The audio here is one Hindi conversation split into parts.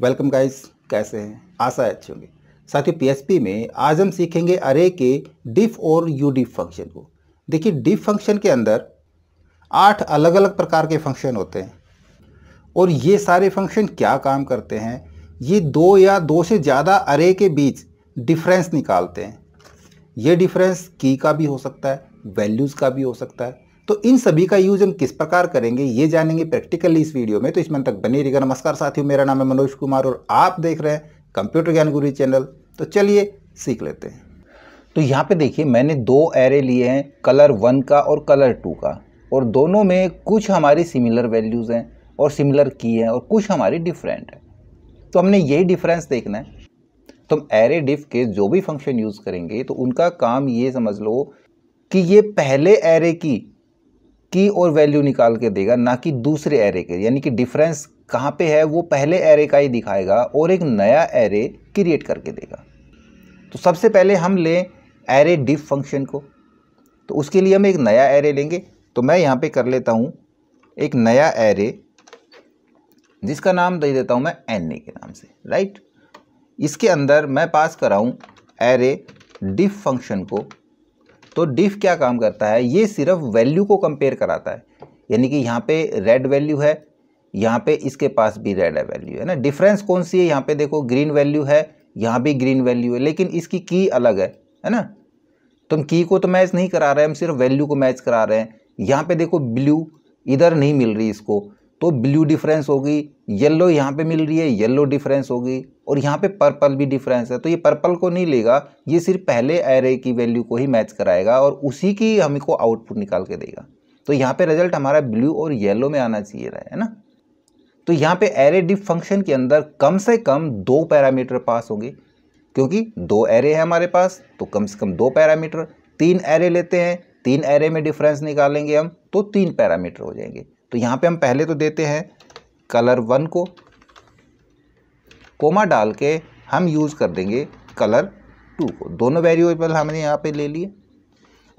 वेलकम गाइस कैसे हैं आशा है अच्छे होंगे साथियों पी में आज हम सीखेंगे अरे के डिफ और यू डिफ फंक्शन को देखिए डिफ फंक्शन के अंदर आठ अलग अलग प्रकार के फंक्शन होते हैं और ये सारे फंक्शन क्या काम करते हैं ये दो या दो से ज़्यादा अरे के बीच डिफरेंस निकालते हैं ये डिफरेंस की का भी हो सकता है वैल्यूज़ का भी हो सकता है तो इन सभी का यूज हम किस प्रकार करेंगे ये जानेंगे प्रैक्टिकली इस वीडियो में तो इसमें तक बने रहिएगा नमस्कार साथियों मेरा नाम है मनोज कुमार और आप देख रहे हैं कंप्यूटर ज्ञान गुरु चैनल तो चलिए सीख लेते हैं तो यहाँ पे देखिए मैंने दो एरे लिए हैं कलर वन का और कलर टू का और दोनों में कुछ हमारी सिमिलर वैल्यूज़ हैं और सिमिलर की हैं और कुछ हमारी डिफरेंट है तो हमने यही डिफरेंस देखना है तो हम एरे डिफ के जो भी फंक्शन यूज़ करेंगे तो उनका काम ये समझ लो कि ये पहले एरे की की और वैल्यू निकाल के देगा ना कि दूसरे एरे के यानी कि डिफरेंस कहाँ पे है वो पहले एरे का ही दिखाएगा और एक नया एरे क्रिएट करके देगा तो सबसे पहले हम लें एरे डिफ फंक्शन को तो उसके लिए हम एक नया एरे लेंगे तो मैं यहाँ पे कर लेता हूँ एक नया एरे जिसका नाम दे देता हूँ मैं एन ए के नाम से राइट इसके अंदर मैं पास कराऊँ एरे डिफ फंक्शन को तो डिफ क्या काम करता है ये सिर्फ वैल्यू को कंपेयर कराता है यानी कि यहाँ पे रेड वैल्यू है यहाँ पे इसके पास भी रेड है वैल्यू है ना डिफरेंस कौन सी है यहाँ पे देखो ग्रीन वैल्यू है यहाँ भी ग्रीन वैल्यू है लेकिन इसकी की अलग है है ना तुम की को तो मैच नहीं करा रहे हम सिर्फ वैल्यू को मैच करा रहे हैं यहाँ पे देखो ब्लू इधर नहीं मिल रही इसको तो ब्लू डिफरेंस होगी येलो यहाँ पे मिल रही है येलो डिफरेंस होगी और यहाँ पे पर्पल भी डिफरेंस है तो ये पर्पल को नहीं लेगा ये सिर्फ पहले एरे की वैल्यू को ही मैच कराएगा और उसी की हमको आउटपुट निकाल के देगा तो यहाँ पे रिजल्ट हमारा ब्लू और येलो में आना चाहिए रहा है ना तो यहाँ पे एरे डिप फंक्शन के अंदर कम से कम दो पैरामीटर पास होंगे क्योंकि दो एरे है हमारे पास तो कम से कम दो पैरामीटर तीन एरे लेते हैं तीन एरे में डिफरेंस निकालेंगे हम तो तीन पैरामीटर हो जाएंगे तो यहाँ पे हम पहले तो देते हैं कलर वन को कोमा डाल के हम यूज़ कर देंगे कलर टू को दोनों वेरिएबल हमने यहाँ पे ले लिए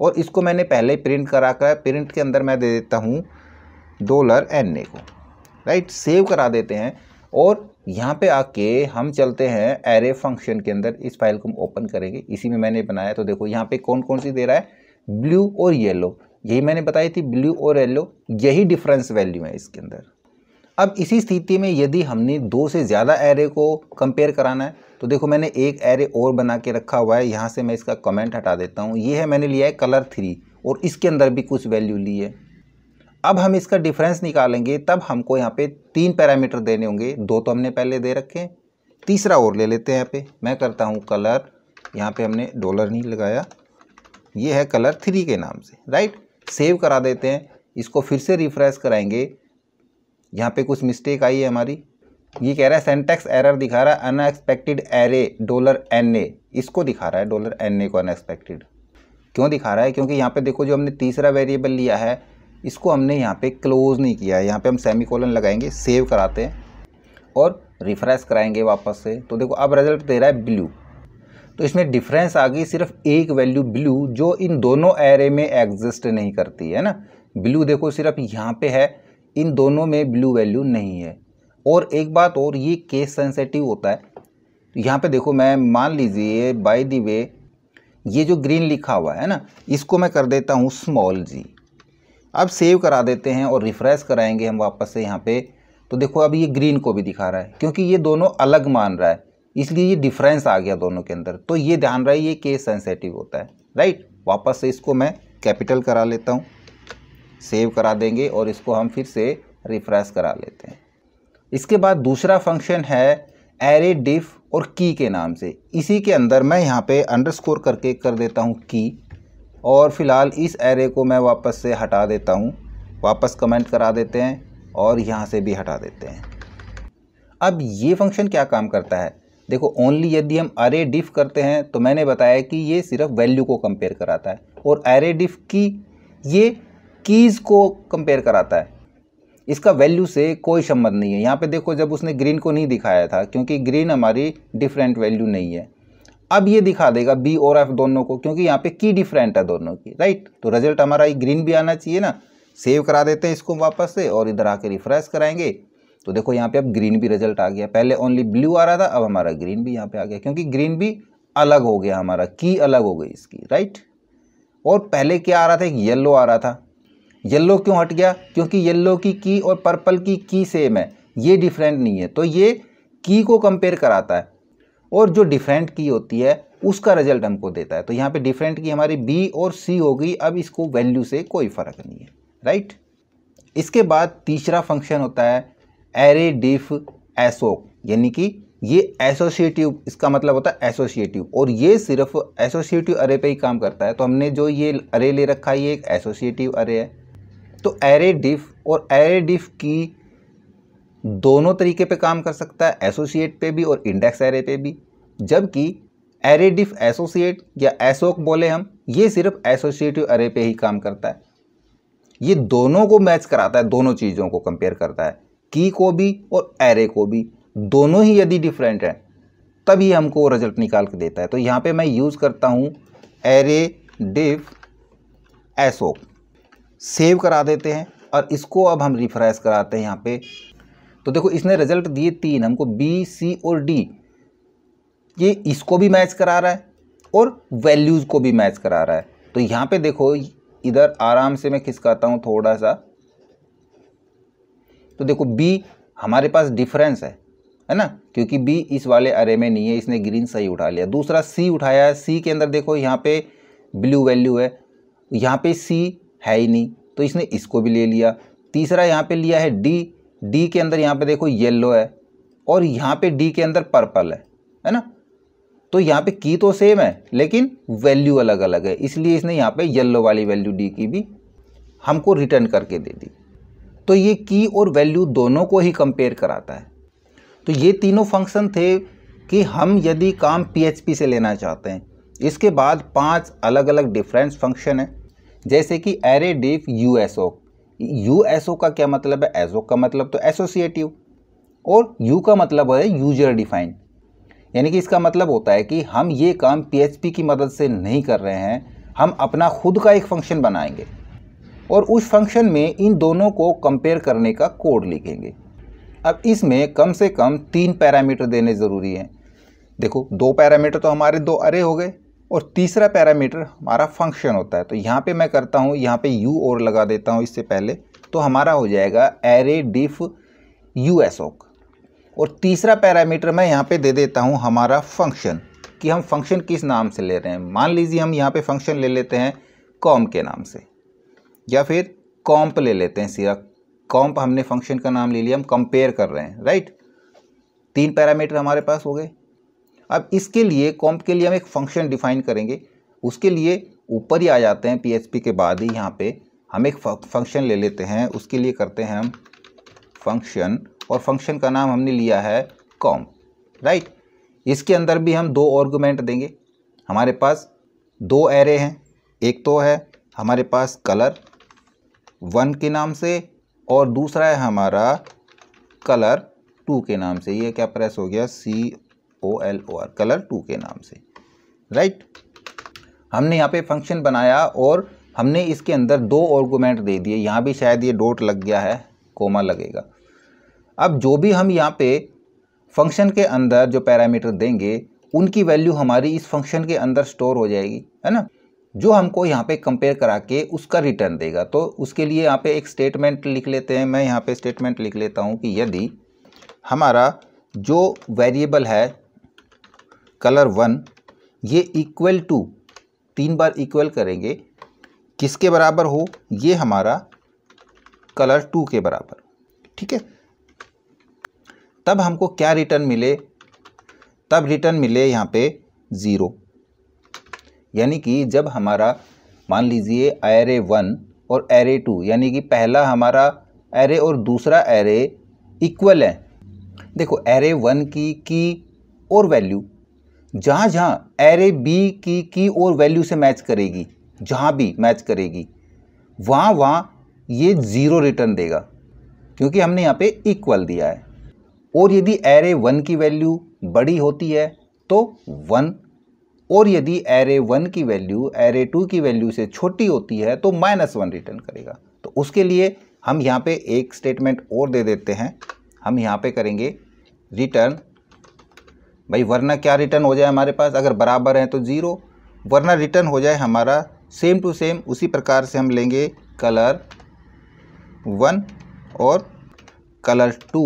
और इसको मैंने पहले प्रिंट करा कर प्रिंट के अंदर मैं दे देता हूँ डॉलर एन ए को राइट सेव करा देते हैं और यहाँ पे आके हम चलते हैं एरे फंक्शन के अंदर इस फाइल को हम ओपन करेंगे इसी में मैंने बनाया तो देखो यहाँ पे कौन कौन सी दे रहा है ब्लू और येलो यही मैंने बताई थी ब्लू और येल्लो यही डिफरेंस वैल्यू है इसके अंदर अब इसी स्थिति में यदि हमने दो से ज़्यादा एरे को कंपेयर कराना है तो देखो मैंने एक एरे और बना के रखा हुआ है यहाँ से मैं इसका कमेंट हटा देता हूँ ये है मैंने लिया है कलर थ्री और इसके अंदर भी कुछ वैल्यू ली है अब हम इसका डिफरेंस निकालेंगे तब हमको यहाँ पे तीन पैरामीटर देने होंगे दो तो हमने पहले दे रखे हैं तीसरा और ले लेते हैं यहाँ पे मैं करता हूँ कलर यहाँ पे हमने डॉलर नहीं लगाया ये है कलर थ्री के नाम से राइट सेव करा देते हैं इसको फिर से रिफ्रेश कराएंगे यहाँ पे कुछ मिस्टेक आई है हमारी ये कह रहा है सेंटेक्स एरर दिखा रहा है unexpected array dollar N A इसको दिखा रहा है डॉलर एन ए को अनएक्सपेक्टेड क्यों दिखा रहा है क्योंकि यहाँ पे देखो जो हमने तीसरा वेरिएबल लिया है इसको हमने यहाँ पे क्लोज़ नहीं किया है यहाँ पे हम सेमी कॉलन लगाएंगे सेव कराते हैं और रिफ्रेश कराएंगे वापस से तो देखो अब रिजल्ट दे रहा है ब्लू तो इसमें डिफरेंस आ गई सिर्फ एक वैल्यू ब्लू जो इन दोनों एरे में एग्जिस्ट नहीं करती है ना ब्लू देखो सिर्फ यहाँ पे है इन दोनों में ब्लू वैल्यू नहीं है और एक बात और ये केस सेंसेटिव होता है यहाँ पे देखो मैं मान लीजिए बाय दी वे ये जो ग्रीन लिखा हुआ है ना इसको मैं कर देता हूँ स्मॉल जी अब सेव करा देते हैं और रिफ़्रेश कराएंगे हम वापस से यहाँ पे तो देखो अब ये ग्रीन को भी दिखा रहा है क्योंकि ये दोनों अलग मान रहा है इसलिए ये डिफरेंस आ गया दोनों के अंदर तो ये ध्यान रहे ये केस सेंसेटिव होता है राइट वापस से इसको मैं कैपिटल करा लेता हूँ सेव करा देंगे और इसको हम फिर से रिफ्रेश करा लेते हैं इसके बाद दूसरा फंक्शन है एरे डिफ और की के नाम से इसी के अंदर मैं यहाँ पे अंडरस्कोर करके कर देता हूँ की और फिलहाल इस एरे को मैं वापस से हटा देता हूँ वापस कमेंट करा देते हैं और यहाँ से भी हटा देते हैं अब ये फंक्शन क्या काम करता है देखो ओनली यदि हम अरे डिफ करते हैं तो मैंने बताया कि ये सिर्फ वैल्यू को कंपेयर कराता है और अरे डिफ की ये कीज़ को कंपेयर कराता है इसका वैल्यू से कोई संबंध नहीं है यहाँ पे देखो जब उसने ग्रीन को नहीं दिखाया था क्योंकि ग्रीन हमारी डिफरेंट वैल्यू नहीं है अब ये दिखा देगा बी और एफ दोनों को क्योंकि यहाँ पे की डिफरेंट है दोनों की राइट तो रिजल्ट हमारा ये ग्रीन भी आना चाहिए ना सेव करा देते हैं इसको वापस से और इधर आके रिफ्रेश कराएंगे तो देखो यहाँ पे अब ग्रीन भी रिजल्ट आ गया पहले ओनली ब्लू आ रहा था अब हमारा ग्रीन भी यहाँ पे आ गया क्योंकि ग्रीन भी अलग हो गया हमारा की अलग हो गई इसकी राइट और पहले क्या आ रहा था येल्लो आ रहा था येल्लो क्यों हट गया क्योंकि येल्लो की की और पर्पल की की सेम है ये डिफरेंट नहीं है तो ये की को कंपेयर कराता है और जो डिफरेंट की होती है उसका रिजल्ट हमको देता है तो यहाँ पे डिफरेंट की हमारी बी और सी हो गई अब इसको वैल्यू से कोई फ़र्क नहीं है राइट इसके बाद तीसरा फंक्शन होता है एरे डिफ एसो यानी कि ये एसोशिएटिव इसका मतलब होता है एसोसिएटिव और ये सिर्फ एसोशिएटिव अरे पे ही काम करता है तो हमने जो ये अरे ले रखा है ये एक एसोशिएटिव अरे है तो एरे डिफ और एरे डिफ की दोनों तरीके पे काम कर सकता है एसोशिएट पे भी और इंडेक्स एरे पे भी जबकि एरे डिफ एसोसिएट या एसोक बोले हम ये सिर्फ एसोशिएटिव अरे पे ही काम करता है ये दोनों को मैच कराता है दोनों चीज़ों को कंपेयर करता है की को भी और एरे को भी दोनों ही यदि डिफरेंट हैं तभी हमको रिजल्ट निकाल के देता है तो यहाँ पे मैं यूज़ करता हूँ एरे डिफ एसओ सेव करा देते हैं और इसको अब हम रिफ्रेश कराते हैं यहाँ पे तो देखो इसने रिजल्ट दिए तीन हमको बी सी और डी ये इसको भी मैच करा रहा है और वैल्यूज़ को भी मैच करा रहा है तो यहाँ पे देखो इधर आराम से मैं खिसकाता हूँ थोड़ा सा तो देखो बी हमारे पास डिफरेंस है है ना क्योंकि बी इस वाले अरे में नहीं है इसने ग्रीन सही उठा लिया दूसरा सी उठाया है सी के अंदर देखो यहाँ पे ब्लू वैल्यू है यहाँ पे सी है ही नहीं तो इसने इसको भी ले लिया तीसरा यहाँ पे लिया है डी डी के अंदर यहाँ पे देखो येलो है और यहाँ पे डी के अंदर पर्पल है है ना तो यहाँ पे की तो सेम है लेकिन वैल्यू अलग अलग है इसलिए इसने यहाँ पे येल्लो वाली वैल्यू डी की भी हमको रिटर्न करके दे दी तो ये की और वैल्यू दोनों को ही कंपेयर कराता है तो ये तीनों फंक्शन थे कि हम यदि काम पी से लेना चाहते हैं इसके बाद पांच अलग अलग डिफरेंस फंक्शन है जैसे कि array diff U S O U S O का क्या मतलब है एसओ का मतलब तो एसोसिएटिव और यू का मतलब है यूजर डिफाइंड यानी कि इसका मतलब होता है कि हम ये काम पी की मदद से नहीं कर रहे हैं हम अपना खुद का एक फंक्शन बनाएंगे और उस फंक्शन में इन दोनों को कंपेयर करने का कोड लिखेंगे अब इसमें कम से कम तीन पैरामीटर देने ज़रूरी हैं देखो दो पैरामीटर तो हमारे दो अरे हो गए और तीसरा पैरामीटर हमारा फंक्शन होता है तो यहाँ पे मैं करता हूँ यहाँ पे यू और लगा देता हूँ इससे पहले तो हमारा हो जाएगा एरे डिफ यू एस ओक और तीसरा पैरामीटर मैं यहाँ पे दे देता हूँ हमारा फंक्शन कि हम फंक्शन किस नाम से ले रहे हैं मान लीजिए हम यहाँ पे फंक्शन ले लेते हैं कॉम के नाम से या फिर कॉम्प ले लेते हैं सीधा कॉम्प हमने फंक्शन का नाम ले लिया हम कंपेयर कर रहे हैं राइट तीन पैरामीटर हमारे पास हो गए अब इसके लिए कॉम्प के लिए हम एक फंक्शन डिफाइन करेंगे उसके लिए ऊपर ही आ जाते हैं पीएचपी के बाद ही यहाँ पे हम एक फंक्शन ले लेते हैं उसके लिए करते हैं हम फंक्शन और फंक्शन का नाम हमने लिया है कॉम्प राइट इसके अंदर भी हम दो ऑर्गूमेंट देंगे हमारे पास दो एरे हैं एक तो है हमारे पास कलर वन के नाम से और दूसरा है हमारा कलर टू के नाम से ये क्या प्रेस हो गया C O L O R colour two के नाम से राइट हमने यहाँ पे फंक्शन बनाया और हमने इसके अंदर दो ऑर्गूमेंट दे दिए यहाँ भी शायद ये डोट लग गया है कोमा लगेगा अब जो भी हम यहाँ पे फंक्शन के अंदर जो पैरामीटर देंगे उनकी वैल्यू हमारी इस फंक्शन के अंदर स्टोर हो जाएगी है ना जो हमको यहाँ पे कंपेयर करा के उसका रिटर्न देगा तो उसके लिए यहाँ पे एक स्टेटमेंट लिख लेते हैं मैं यहाँ पे स्टेटमेंट लिख लेता हूँ कि यदि हमारा जो वेरिएबल है कलर वन ये इक्वल टू तीन बार इक्वल करेंगे किसके बराबर हो ये हमारा कलर टू के बराबर ठीक है तब हमको क्या रिटर्न मिले तब रिटर्न मिले यहाँ पे ज़ीरो यानी कि जब हमारा मान लीजिए एरे वन और एरे टू यानी कि पहला हमारा एरे और दूसरा एरे इक्वल है देखो एरे वन की की और वैल्यू जहाँ जहाँ एरे बी की की और वैल्यू से मैच करेगी जहाँ भी मैच करेगी वहाँ वहाँ ये ज़ीरो रिटर्न देगा क्योंकि हमने यहाँ पे इक्वल दिया है और यदि एरे वन की वैल्यू बड़ी होती है तो वन और यदि एरे वन की वैल्यू एरे टू की वैल्यू से छोटी होती है तो माइनस वन रिटर्न करेगा तो उसके लिए हम यहाँ पे एक स्टेटमेंट और दे देते हैं हम यहाँ पे करेंगे रिटर्न भाई वरना क्या रिटर्न हो जाए हमारे पास अगर बराबर है तो ज़ीरो वरना रिटर्न हो जाए हमारा सेम टू सेम उसी प्रकार से हम लेंगे कलर वन और कलर टू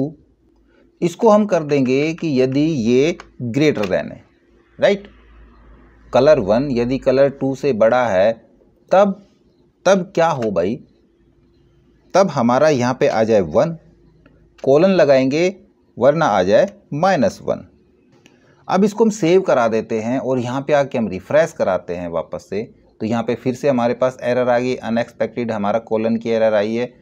इसको हम कर देंगे कि यदि ये ग्रेटर देन है राइट कलर वन यदि कलर टू से बड़ा है तब तब क्या हो भाई तब हमारा यहाँ पे आ जाए वन कोलन लगाएंगे वरना आ जाए माइनस वन अब इसको हम सेव करा देते हैं और यहाँ पे आके हम रिफ़्रेश कराते हैं वापस से तो यहाँ पे फिर से हमारे पास एरर आ गई अनएक्सपेक्टेड हमारा कोलन की एरर आई है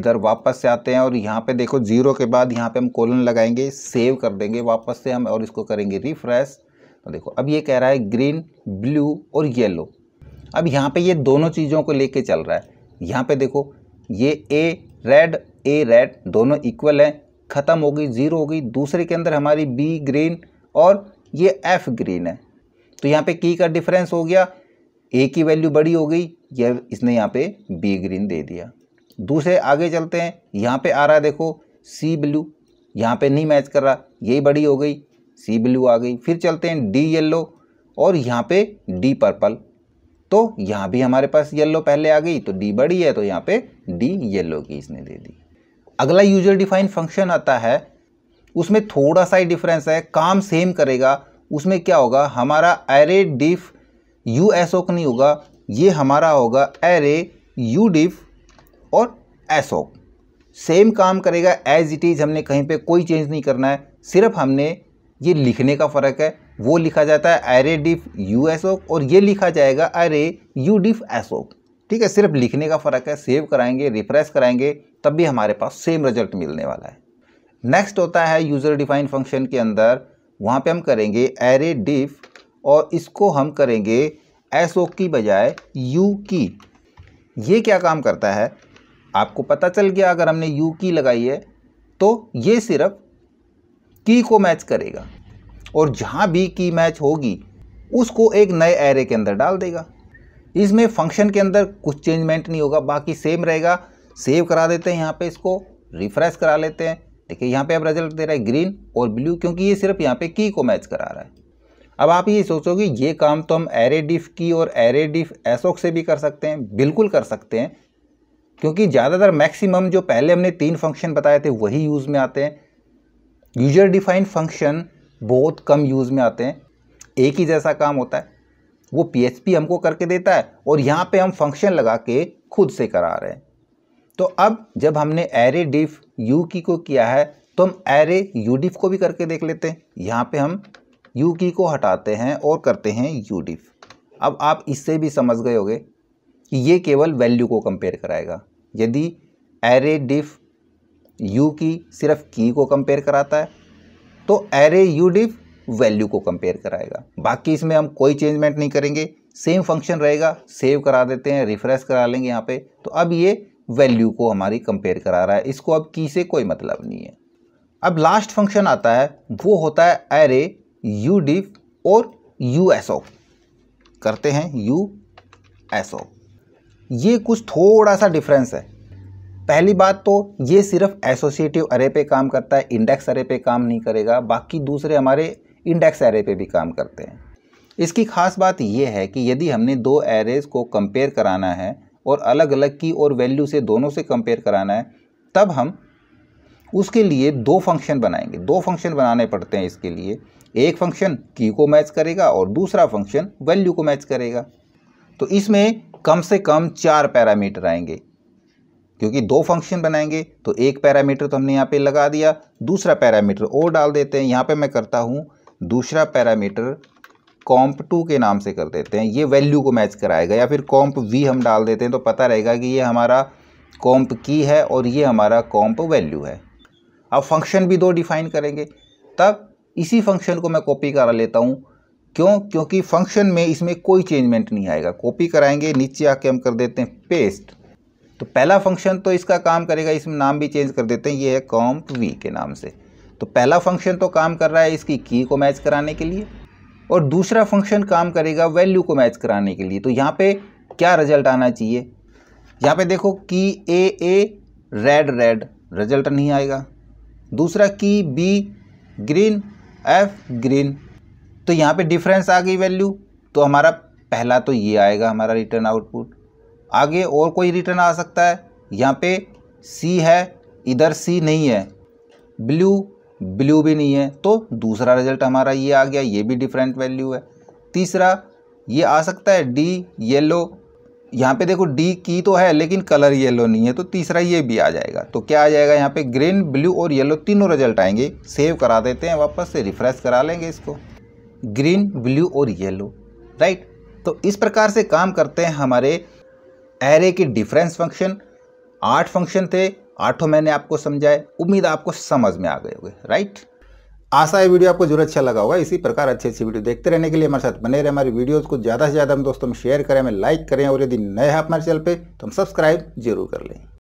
इधर वापस से आते हैं और यहाँ पे देखो जीरो के बाद यहाँ पे हम कोलन लगाएंगे सेव कर देंगे वापस से हम और इसको करेंगे रिफ़्रेश तो देखो अब ये कह रहा है ग्रीन ब्लू और येलो अब यहाँ पे ये दोनों चीज़ों को लेके चल रहा है यहाँ पे देखो ये ए रेड ए रेड दोनों इक्वल हैं ख़त्म हो गई ज़ीरो हो गई दूसरे के अंदर हमारी बी ग्रीन और ये एफ ग्रीन है तो यहाँ पे की का डिफरेंस हो गया ए की वैल्यू बड़ी हो गई यह इसने यहाँ पे बी ग्रीन दे दिया दूसरे आगे चलते हैं यहाँ पे आ रहा है देखो सी ब्लू यहाँ पे नहीं मैच कर रहा यही बड़ी हो गई सी ब्लू आ गई फिर चलते हैं डी येल्लो और यहाँ पे डी पर्पल तो यहाँ भी हमारे पास येल्लो पहले आ गई तो डी बड़ी है तो यहाँ पे डी येल्लो की इसने दे दी अगला यूजर डिफाइन फंक्शन आता है उसमें थोड़ा सा ही डिफरेंस है काम सेम करेगा उसमें क्या होगा हमारा एरे डिफ यू एस ओक नहीं होगा ये हमारा होगा एरे यू डिफ और एस ओक सेम काम करेगा एज इट इज़ हमने कहीं पे कोई चेंज नहीं करना है सिर्फ हमने ये लिखने का फ़र्क है वो लिखा जाता है एरे डिफ यू एसोक और ये लिखा जाएगा एरे यू डिफ एसोक ठीक है सिर्फ लिखने का फ़र्क है सेव कराएंगे रिफ्रेस कराएंगे तब भी हमारे पास सेम रिजल्ट मिलने वाला है नेक्स्ट होता है यूज़र डिफाइन फंक्शन के अंदर वहाँ पे हम करेंगे एरे डिफ और इसको हम करेंगे एस ओ की बजाय यू की ये क्या काम करता है आपको पता चल गया अगर हमने यू की लगाई है तो ये सिर्फ की को मैच करेगा और जहाँ भी की मैच होगी उसको एक नए एरे के अंदर डाल देगा इसमें फंक्शन के अंदर कुछ चेंजमेंट नहीं होगा बाकी सेम रहेगा सेव करा देते हैं यहाँ पे इसको रिफ्रेश करा लेते हैं देखिए यहाँ पे अब रिजल्ट दे रहा है ग्रीन और ब्लू क्योंकि ये सिर्फ यहाँ पे की को मैच करा रहा है अब आप ये सोचोगे ये काम तो हम एरे डिफ की और एरे डिफ एसोक से भी कर सकते हैं बिल्कुल कर सकते हैं क्योंकि ज़्यादातर मैक्सिमम जो पहले हमने तीन फंक्शन बताए थे वही यूज़ में आते हैं यूजर डिफाइंड फंक्शन बहुत कम यूज़ में आते हैं एक ही जैसा काम होता है वो पी हमको करके देता है और यहाँ पे हम फंक्शन लगा के खुद से करा रहे हैं तो अब जब हमने एरे डिफ यू की को किया है तो हम एरे यू डिफ को भी करके देख लेते हैं यहाँ पे हम यू की को हटाते हैं और करते हैं यू डिफ अब आप इससे भी समझ गए होगे कि ये केवल वैल्यू को कंपेयर कराएगा यदि एरे डिफ यू की सिर्फ की को कंपेयर कराता है तो एरे यू डिफ वैल्यू को कंपेयर कराएगा बाकी इसमें हम कोई चेंजमेंट नहीं करेंगे सेम फंक्शन रहेगा सेव करा देते हैं रिफ्रेश करा लेंगे यहाँ पे तो अब ये वैल्यू को हमारी कंपेयर करा रहा है इसको अब की से कोई मतलब नहीं है अब लास्ट फंक्शन आता है वो होता है एरे यू डिफ और यू एस ओ करते हैं यू एस ओ ये कुछ थोड़ा सा डिफरेंस है पहली बात तो ये सिर्फ एसोसिएटिव अरे पे काम करता है इंडेक्स अरे पे काम नहीं करेगा बाकी दूसरे हमारे इंडेक्स एरे पे भी काम करते हैं इसकी खास बात यह है कि यदि हमने दो एरेज को कंपेयर कराना है और अलग अलग की और वैल्यू से दोनों से कंपेयर कराना है तब हम उसके लिए दो फंक्शन बनाएंगे दो फंक्शन बनाने पड़ते हैं इसके लिए एक फंक्शन की को मैच करेगा और दूसरा फंक्शन वैल्यू को मैच करेगा तो इसमें कम से कम चार पैरामीटर आएंगे क्योंकि दो फंक्शन बनाएंगे तो एक पैरामीटर तो हमने यहाँ पे लगा दिया दूसरा पैरामीटर और डाल देते हैं यहाँ पे मैं करता हूँ दूसरा पैरामीटर कॉम्प टू के नाम से कर देते हैं ये वैल्यू को मैच कराएगा या फिर कॉम्प वी हम डाल देते हैं तो पता रहेगा कि ये हमारा कॉम्प की है और ये हमारा कॉम्प वैल्यू है अब फंक्शन भी दो डिफाइन करेंगे तब इसी फंक्शन को मैं कॉपी करा लेता हूँ क्यों क्योंकि फंक्शन में इसमें कोई चेंजमेंट नहीं आएगा कॉपी कराएंगे नीचे आके हम कर देते हैं पेस्ट तो पहला फंक्शन तो इसका काम करेगा इसमें नाम भी चेंज कर देते हैं ये है कॉम्प वी के नाम से तो पहला फंक्शन तो काम कर रहा है इसकी की को मैच कराने के लिए और दूसरा फंक्शन काम करेगा वैल्यू को मैच कराने के लिए तो यहाँ पे क्या रिजल्ट आना चाहिए यहाँ पे देखो की a a red red result नहीं आएगा दूसरा की बी ग्रीन एफ ग्रीन तो यहाँ पे डिफरेंस आ गई वैल्यू तो हमारा पहला तो ये आएगा हमारा रिटर्न आउटपुट आगे और कोई रिटर्न आ सकता है यहाँ पे सी है इधर सी नहीं है ब्लू ब्लू भी नहीं है तो दूसरा रिजल्ट हमारा ये आ गया ये भी डिफरेंट वैल्यू है तीसरा ये आ सकता है डी येलो यहाँ पे देखो डी की तो है लेकिन कलर येलो नहीं है तो तीसरा ये भी आ जाएगा तो क्या आ जाएगा यहाँ पे ग्रीन ब्लू और येलो तीनों रिजल्ट आएंगे सेव करा देते हैं वापस से रिफ्रेश करा लेंगे इसको ग्रीन ब्लू और येलो राइट तो इस प्रकार से काम करते हैं हमारे एरे की डिफरेंस फंक्शन आठ फंक्शन थे आठों मैंने आपको समझाए उम्मीद आपको समझ में आ गए होंगे राइट आशा है वीडियो आपको जरूर अच्छा लगा होगा इसी प्रकार अच्छी अच्छी वीडियो देखते रहने के लिए हमारे साथ बने रहे हमारी वीडियोस को ज़्यादा से ज़्यादा हम दोस्तों में शेयर करें हमें लाइक करें और यदि नए हैं हमारे चैनल पे तो हम सब्सक्राइब जरूर कर लें